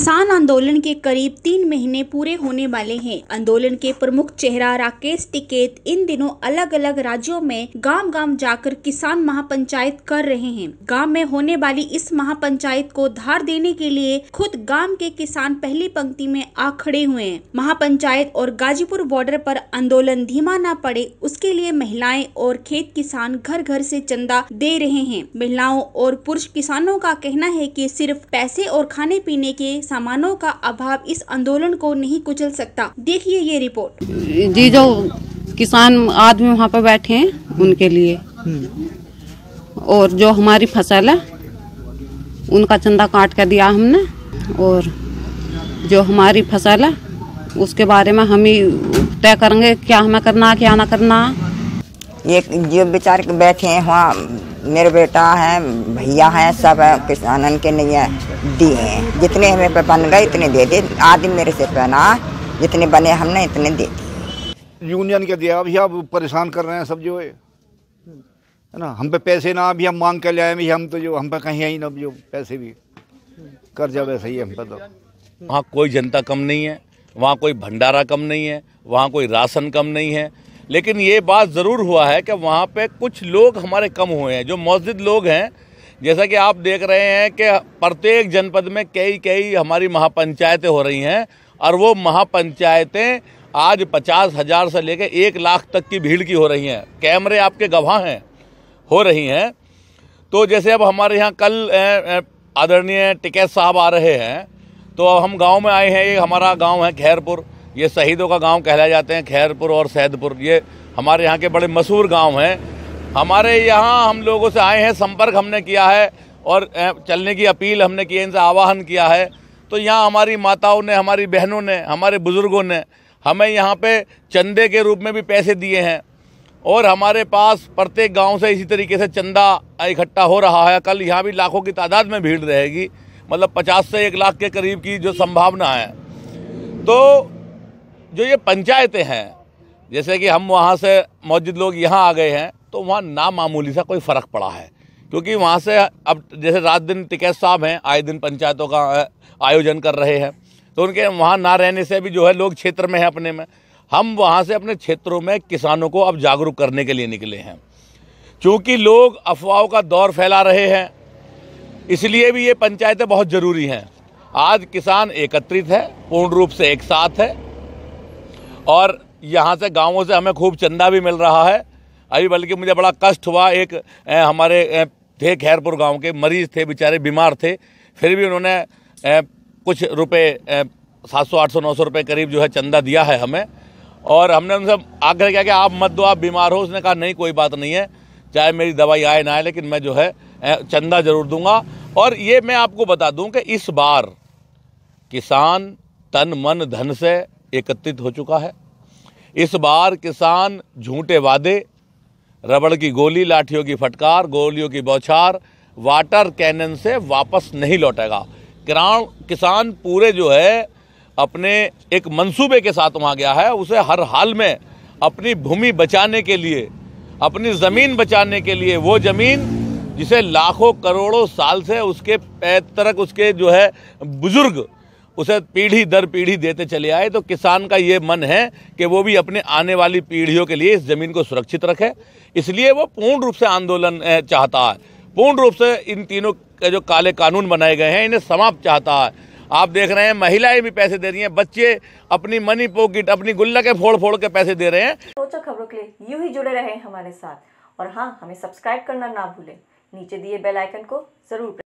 किसान आंदोलन के करीब तीन महीने पूरे होने वाले हैं आंदोलन के प्रमुख चेहरा राकेश टिकेत इन दिनों अलग अलग राज्यों में गांव गांव जाकर किसान महापंचायत कर रहे हैं गांव में होने वाली इस महापंचायत को धार देने के लिए खुद गांव के किसान पहली पंक्ति में आ खड़े हुए हैं महापंचायत और गाजीपुर बॉर्डर पर आंदोलन धीमा न पड़े उसके लिए महिलाएं और खेत किसान घर घर से चंदा दे रहे हैं महिलाओं और पुरुष किसानों का कहना है की सिर्फ पैसे और खाने पीने के सामानों का अभाव इस आंदोलन को नहीं कुचल सकता देखिए ये रिपोर्ट जी जो किसान आदमी वहाँ पर बैठे हैं उनके लिए और जो हमारी फसल है उनका चंदा काट कर दिया हमने और जो हमारी फसल है उसके बारे में हम ही तय करेंगे क्या हमें करना क्या ना करना ये जो बेचारे बैठे हैं वहाँ मेरे बेटा है भैया है सब है किसान के नैया दिए हैं जितने हमें पे बन गए इतने दे दिए आदि मेरे से पहना जितने बने हमने इतने दे दिए यूनियन के दिया अभी आप परेशान कर रहे हैं सब जो है ना हम पे पैसे ना अभी हम मांग कर ले आए हम तो जो हम पे कहीं आई ना जो पैसे भी कर्जा वैसे ही हम पे तो वहाँ कोई जनता कम नहीं है वहाँ कोई भंडारा कम नहीं है वहाँ कोई राशन कम नहीं है लेकिन ये बात ज़रूर हुआ है कि वहाँ पे कुछ लोग हमारे कम हुए हैं जो मस्जिद लोग हैं जैसा कि आप देख रहे हैं कि प्रत्येक जनपद में कई कई हमारी महापंचायतें हो रही हैं और वो महापंचायतें आज पचास हज़ार से लेकर एक लाख तक की भीड़ की हो रही हैं कैमरे आपके गवाह हैं हो रही हैं तो जैसे अब हमारे यहाँ कल आदरणीय टिकैत साहब आ रहे हैं तो अब हम गांव में आए हैं ये हमारा गांव है खैरपुर ये शहीदों का गांव कहलाए जाते हैं खैरपुर और सैदपुर ये हमारे यहाँ के बड़े मशहूर गांव हैं हमारे यहाँ हम लोगों से आए हैं संपर्क हमने किया है और चलने की अपील हमने की इनसे आवाहन किया है तो यहाँ हमारी माताओं ने हमारी बहनों ने हमारे बुज़ुर्गों ने हमें यहाँ पे चंदे के रूप में भी पैसे दिए हैं और हमारे पास प्रत्येक गांव से इसी तरीके से चंदा इकट्ठा हो रहा है कल यहाँ भी लाखों की तादाद में भीड़ रहेगी मतलब पचास से एक लाख के करीब की जो संभावना है तो जो ये पंचायतें हैं जैसे कि हम वहाँ से मौजूद लोग यहाँ आ गए हैं तो वहाँ नामामूली सा कोई फ़र्क पड़ा है क्योंकि वहाँ से अब जैसे रात दिन टिकैत साहब हैं आए दिन पंचायतों का आयोजन कर रहे हैं तो उनके वहाँ ना रहने से भी जो है लोग क्षेत्र में हैं अपने में हम वहाँ से अपने क्षेत्रों में किसानों को अब जागरूक करने के लिए निकले हैं क्योंकि लोग अफवाहों का दौर फैला रहे हैं इसलिए भी ये पंचायतें बहुत ज़रूरी हैं आज किसान एकत्रित है पूर्ण रूप से एक साथ है और यहाँ से गांवों से हमें खूब चंदा भी मिल रहा है अभी बल्कि मुझे बड़ा कष्ट हुआ एक हमारे थे खैरपुर गांव के मरीज़ थे बेचारे बीमार थे फिर भी उन्होंने कुछ रुपए सात सौ आठ सौ नौ सौ रुपये करीब जो है चंदा दिया है हमें और हमने उनसे आग्रह किया कि आप मत दो आप बीमार हो उसने कहा नहीं कोई बात नहीं है चाहे मेरी दवाई आए ना आए लेकिन मैं जो है चंदा ज़रूर दूंगा और ये मैं आपको बता दूं कि इस बार किसान तन मन धन से एकत्रित हो चुका है इस बार किसान झूठे वादे रबड़ की गोली लाठियों की फटकार गोलियों की बौछार वाटर कैनन से वापस नहीं लौटेगा किरान किसान पूरे जो है अपने एक मंसूबे के साथ वहाँ गया है उसे हर हाल में अपनी भूमि बचाने के लिए अपनी ज़मीन बचाने के लिए वो ज़मीन जिसे लाखों करोड़ों साल से उसके पैतरक उसके जो है बुज़ुर्ग उसे पीढ़ी दर पीढ़ी देते चले आए तो किसान का ये मन है कि वो भी अपने आने वाली पीढ़ियों के लिए इस ज़मीन को सुरक्षित रखे इसलिए वो पूर्ण रूप से आंदोलन चाहता है पूर्ण रूप से इन तीनों के जो काले कानून बनाए गए हैं इन्हें समाप्त चाहता है आप देख रहे हैं महिलाएं भी पैसे दे रही हैं बच्चे अपनी मनी पॉकेट अपनी गुल्ला के फोड़ फोड़ के पैसे दे रहे हैं रोचक तो खबरों के लिए यूं ही जुड़े रहे हमारे साथ और हाँ हमें सब्सक्राइब करना ना भूलें नीचे दिए बेल आइकन को जरूर